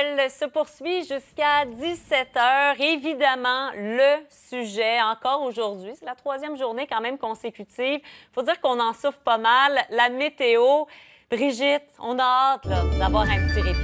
Elle se poursuit jusqu'à 17 h. Évidemment, le sujet encore aujourd'hui, c'est la troisième journée quand même consécutive. Il faut dire qu'on en souffre pas mal. La météo, Brigitte, on a hâte d'avoir un petit répit.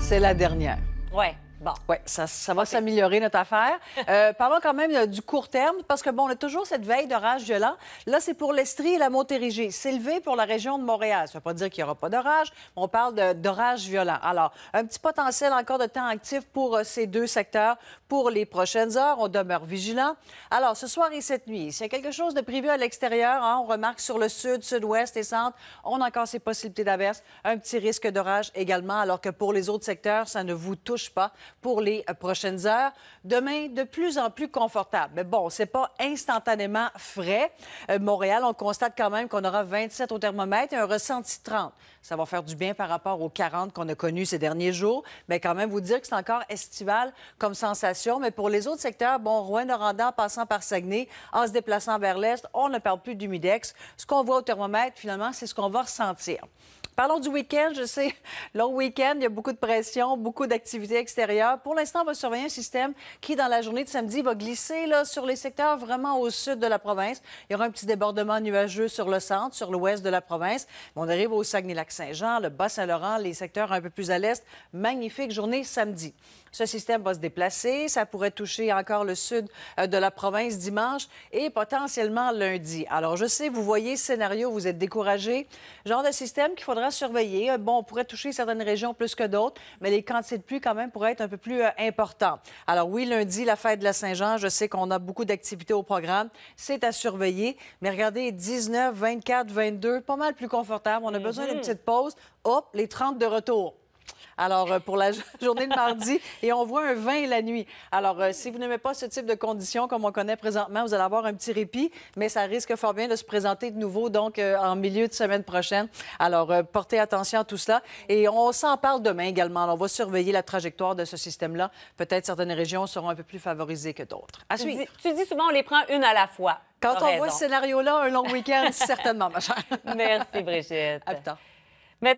C'est la dernière. Ouais. Bon. Oui, ça, va s'améliorer, notre affaire. Euh, parlons quand même euh, du court terme, parce que, bon, on a toujours cette veille d'orage violent. Là, c'est pour l'Estrie et la Montérégie. C'est levé pour la région de Montréal. Ça ne veut pas dire qu'il n'y aura pas d'orage. On parle d'orage violent. Alors, un petit potentiel encore de temps actif pour euh, ces deux secteurs pour les prochaines heures. On demeure vigilant. Alors, ce soir et cette nuit, s'il y a quelque chose de prévu à l'extérieur, hein, on remarque sur le sud, sud-ouest et centre, on a encore ces possibilités d'averse. Un petit risque d'orage également, alors que pour les autres secteurs, ça ne vous touche pas pour les euh, prochaines heures. Demain, de plus en plus confortable. Mais bon, c'est pas instantanément frais. Euh, Montréal, on constate quand même qu'on aura 27 au thermomètre et un ressenti 30. Ça va faire du bien par rapport aux 40 qu'on a connus ces derniers jours. Mais quand même, vous dire que c'est encore estival comme sensation. Mais pour les autres secteurs, bon, Rouen-Noranda, passant par Saguenay, en se déplaçant vers l'est, on ne parle plus d'humidex. Ce qu'on voit au thermomètre, finalement, c'est ce qu'on va ressentir. Parlons du week-end. Je sais, long week-end, il y a beaucoup de pression, beaucoup d'activités extérieures. Pour l'instant, on va surveiller un système qui, dans la journée de samedi, va glisser là, sur les secteurs vraiment au sud de la province. Il y aura un petit débordement nuageux sur le centre, sur l'ouest de la province. On arrive au Saguenay-Lac-Saint-Jean, le Bas-Saint-Laurent, les secteurs un peu plus à l'est. Magnifique journée samedi. Ce système va se déplacer. Ça pourrait toucher encore le sud euh, de la province dimanche et potentiellement lundi. Alors, je sais, vous voyez ce scénario, vous êtes découragé. Genre de système qu'il faudrait à surveiller. Euh, bon, on pourrait toucher certaines régions plus que d'autres, mais les quantités de pluie, quand même, pourraient être un peu plus importants. Euh, importantes. Alors oui, lundi, la fête de la Saint-Jean, je sais qu'on a beaucoup d'activités au programme. C'est à surveiller. Mais regardez, 19, 24, 22, pas mal plus confortable. On a mm-hmm. besoin d'une petite pause. Hop, les 30 de retour. Alors, euh, pour la journée de mardi, et on voit un 20 la nuit. Alors, euh, si vous n'aimez pas ce type de conditions comme on connaît présentement, vous allez avoir un petit répit, mais ça risque fort bien de se présenter de nouveau, donc, euh, en milieu de semaine prochaine. Alors, portez attention à tout cela. Et on s'en parle demain également. on va surveiller la trajectoire de ce système-là. Peut-être certaines régions seront un peu plus favorisées que d'autres. À tu suivre. Dis, tu dis souvent, on les prend une à la fois. Quand on voit ce scénario-là, un long week-end, certainement, ma chère. Merci, Brigitte. À plus